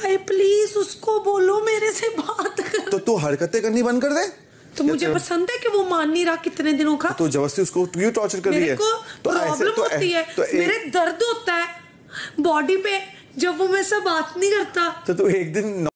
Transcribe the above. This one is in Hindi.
हाय प्लीज उसको बोलो मेरे से बात कर तो तू हरकतें करनी बंद कर दे तो मुझे पसंद है कि वो मान नहीं रहा कितने दिनों का तो जबरदस्ती उसको क्यों टॉर्चर कर रही है तो प्रॉब्लम तो होती है तो मेरे दर्द होता है बॉडी पे जब वो मेरे से बात नहीं करता तो तू एक दिन